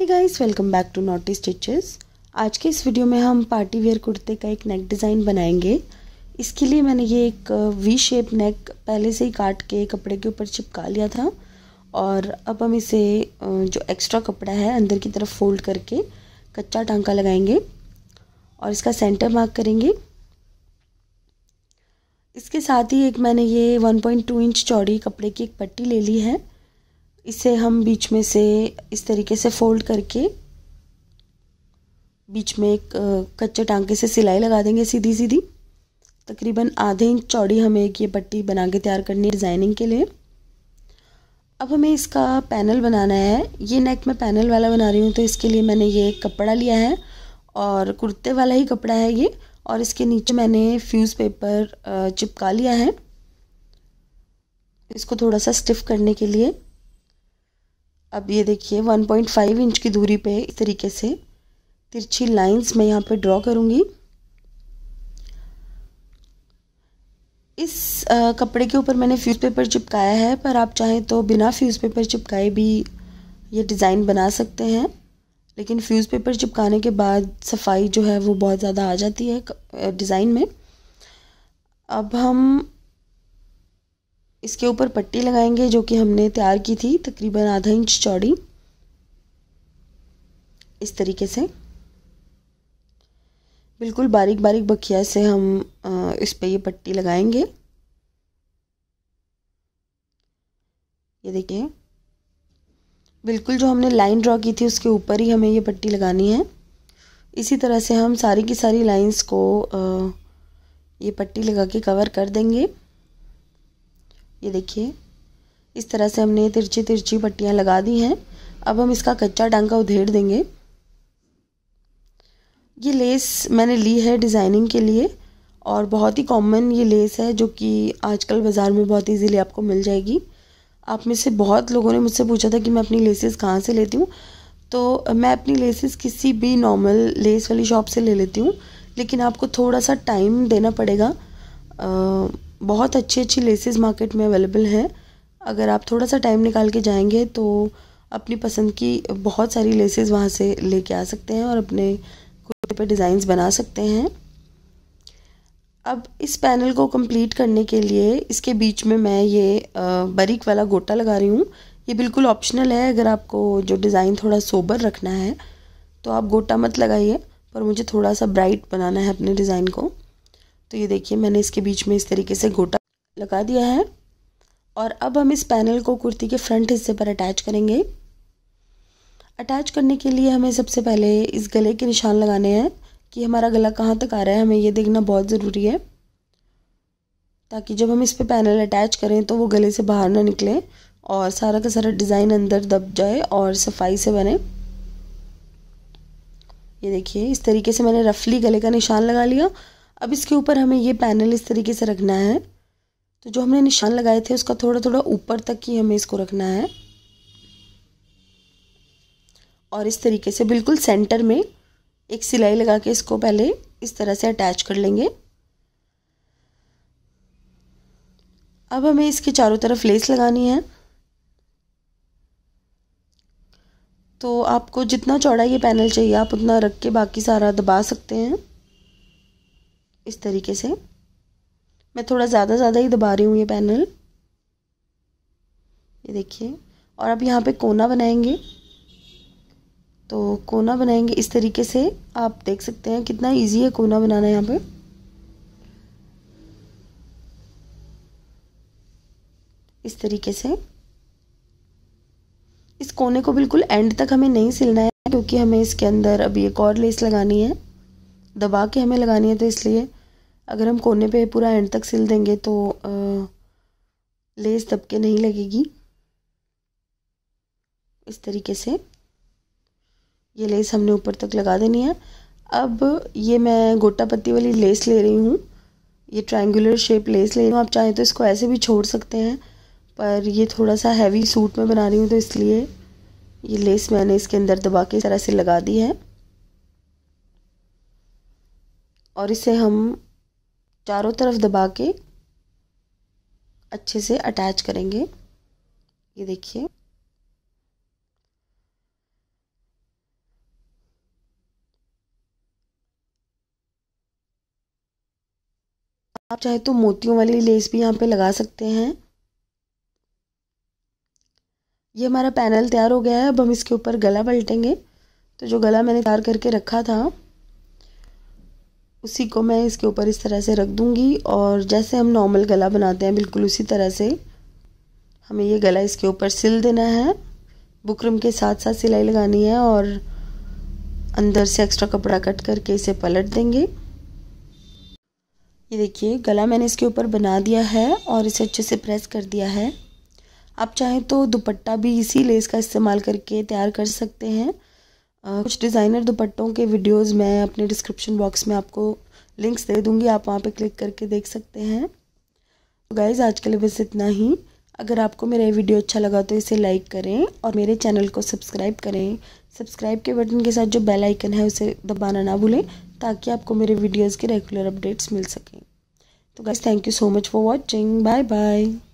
hey guys welcome back to naughty stitches आज के इस वीडियो में हम पार्टी वेयर कुर्ते का एक नेक डिज़ाइन बनाएंगे इसके लिए मैंने ये एक वी शेप नेक पहले से ही काट के कपड़े के ऊपर चिपका लिया था और अब हम इसे uh, जो एक्स्ट्रा कपड़ा है अंदर की तरफ फोल्ड करके कच्चा टांका लगाएंगे और इसका सेंटर मार्क करेंगे इसके साथ ही एक मैंने ये वन इंच चौड़ी कपड़े की एक पट्टी ले ली है इसे हम बीच में से इस तरीके से फोल्ड करके बीच में एक कच्चे टांके से सिलाई लगा देंगे सीधी सीधी तकरीबन आधे इंच चौड़ी हमें एक ये पट्टी बना के तैयार करनी है डिज़ाइनिंग के लिए अब हमें इसका पैनल बनाना है ये नेक में पैनल वाला बना रही हूँ तो इसके लिए मैंने ये कपड़ा लिया है और कुर्ते वाला ही कपड़ा है ये और इसके नीचे मैंने फ्यूज़ पेपर चिपका लिया है इसको थोड़ा सा स्टिफ करने के लिए अब ये देखिए 1.5 इंच की दूरी पे इस तरीके से तिरछी लाइंस मैं यहाँ पे ड्रॉ करूँगी इस आ, कपड़े के ऊपर मैंने फ्यूज़ पेपर चिपकाया है पर आप चाहें तो बिना फ्यूज़ पेपर चिपकाए भी ये डिज़ाइन बना सकते हैं लेकिन फ्यूज़ पेपर चिपकाने के बाद सफाई जो है वो बहुत ज़्यादा आ जाती है डिज़ाइन में अब हम इसके ऊपर पट्टी लगाएंगे जो कि हमने तैयार की थी तकरीबन आधा इंच चौड़ी इस तरीके से बिल्कुल बारीक बारीक बखिया से हम इस पे ये पट्टी लगाएंगे ये देखिए बिल्कुल जो हमने लाइन ड्रॉ की थी उसके ऊपर ही हमें ये पट्टी लगानी है इसी तरह से हम सारी की सारी लाइंस को ये पट्टी लगा के कवर कर देंगे ये देखिए इस तरह से हमने तिरछी तिरछी पट्टियाँ लगा दी हैं अब हम इसका कच्चा टांका उधेड़ देंगे ये लेस मैंने ली है डिज़ाइनिंग के लिए और बहुत ही कॉमन ये लेस है जो कि आजकल बाज़ार में बहुत इजीली आपको मिल जाएगी आप में से बहुत लोगों ने मुझसे पूछा था कि मैं अपनी लेसेस कहाँ से लेती हूँ तो मैं अपनी लेसेस किसी भी नॉर्मल लेस वाली शॉप से ले लेती हूँ लेकिन आपको थोड़ा सा टाइम देना पड़ेगा आ, बहुत अच्छी अच्छी लेसेस मार्केट में अवेलेबल हैं अगर आप थोड़ा सा टाइम निकाल के जाएंगे तो अपनी पसंद की बहुत सारी लेसेस वहाँ से लेके आ सकते हैं और अपने कुर्ते पे डिज़ाइंस बना सकते हैं अब इस पैनल को कंप्लीट करने के लिए इसके बीच में मैं ये बारीक वाला गोटा लगा रही हूँ ये बिल्कुल ऑप्शनल है अगर आपको जो डिज़ाइन थोड़ा सोबर रखना है तो आप गोटा मत लगाइए पर मुझे थोड़ा सा ब्राइट बनाना है अपने डिज़ाइन को तो ये देखिए मैंने इसके बीच में इस तरीके से गोटा लगा दिया है और अब हम इस पैनल को कुर्ती के फ्रंट हिस्से पर अटैच करेंगे अटैच करने के लिए हमें सबसे पहले इस गले के निशान लगाने हैं कि हमारा गला कहाँ तक आ रहा है हमें ये देखना बहुत ज़रूरी है ताकि जब हम इस पर पैनल अटैच करें तो वो गले से बाहर ना निकले और सारा का सारा डिज़ाइन अंदर दब जाए और सफाई से बने ये देखिए इस तरीके से मैंने रफली गले का निशान लगा लिया अब इसके ऊपर हमें ये पैनल इस तरीके से रखना है तो जो हमने निशान लगाए थे उसका थोड़ा थोड़ा ऊपर तक ही हमें इसको रखना है और इस तरीके से बिल्कुल सेंटर में एक सिलाई लगा के इसको पहले इस तरह से अटैच कर लेंगे अब हमें इसके चारों तरफ लेस लगानी है तो आपको जितना चौड़ा ये पैनल चाहिए आप उतना रख के बाकी सारा दबा सकते हैं इस तरीके से मैं थोड़ा ज़्यादा ज़्यादा ही दबा रही हूँ ये पैनल ये देखिए और अब यहाँ पे कोना बनाएंगे तो कोना बनाएंगे इस तरीके से आप देख सकते हैं कितना इजी है कोना बनाना यहाँ पे इस तरीके से इस कोने को बिल्कुल एंड तक हमें नहीं सिलना है क्योंकि हमें इसके अंदर अभी एक और लेस लगानी है दबा के हमें लगानी है तो इसलिए अगर हम कोने पे पूरा एंड तक सिल देंगे तो लेस दब के नहीं लगेगी इस तरीके से ये लेस हमने ऊपर तक लगा देनी है अब ये मैं गोटा पत्ती वाली लेस ले रही हूँ ये ट्रायंगुलर शेप लेस ले रही हूँ आप चाहें तो इसको ऐसे भी छोड़ सकते हैं पर ये थोड़ा सा हैवी सूट में बना रही हूँ तो इसलिए ये लेस मैंने इसके अंदर दबा के इस तरह से लगा दी है और इसे हम चारों तरफ दबा के अच्छे से अटैच करेंगे ये देखिए आप चाहे तो मोतियों वाली लेस भी यहाँ पे लगा सकते हैं ये हमारा पैनल तैयार हो गया है अब हम इसके ऊपर गला पलटेंगे तो जो गला मैंने तैयार करके रखा था उसी को मैं इसके ऊपर इस तरह से रख दूँगी और जैसे हम नॉर्मल गला बनाते हैं बिल्कुल उसी तरह से हमें ये गला इसके ऊपर सिल देना है बुकरम के साथ साथ सिलाई लगानी है और अंदर से एक्स्ट्रा कपड़ा कट करके इसे पलट देंगे ये देखिए गला मैंने इसके ऊपर बना दिया है और इसे अच्छे से प्रेस कर दिया है आप चाहें तो दुपट्टा भी इसी लेस का इस्तेमाल करके तैयार कर सकते हैं कुछ डिज़ाइनर दुपट्टों के वीडियोस मैं अपने डिस्क्रिप्शन बॉक्स में आपको लिंक्स दे दूँगी आप वहाँ पे क्लिक करके देख सकते हैं तो गाइज़ आज के लिए बस इतना ही अगर आपको मेरा ये वीडियो अच्छा लगा तो इसे लाइक करें और मेरे चैनल को सब्सक्राइब करें सब्सक्राइब के बटन के साथ जो बेल आइकन है उसे दबाना ना भूलें ताकि आपको मेरे वीडियोज़ के रेगुलर अपडेट्स मिल सकें तो guys thank you so much for watching bye bye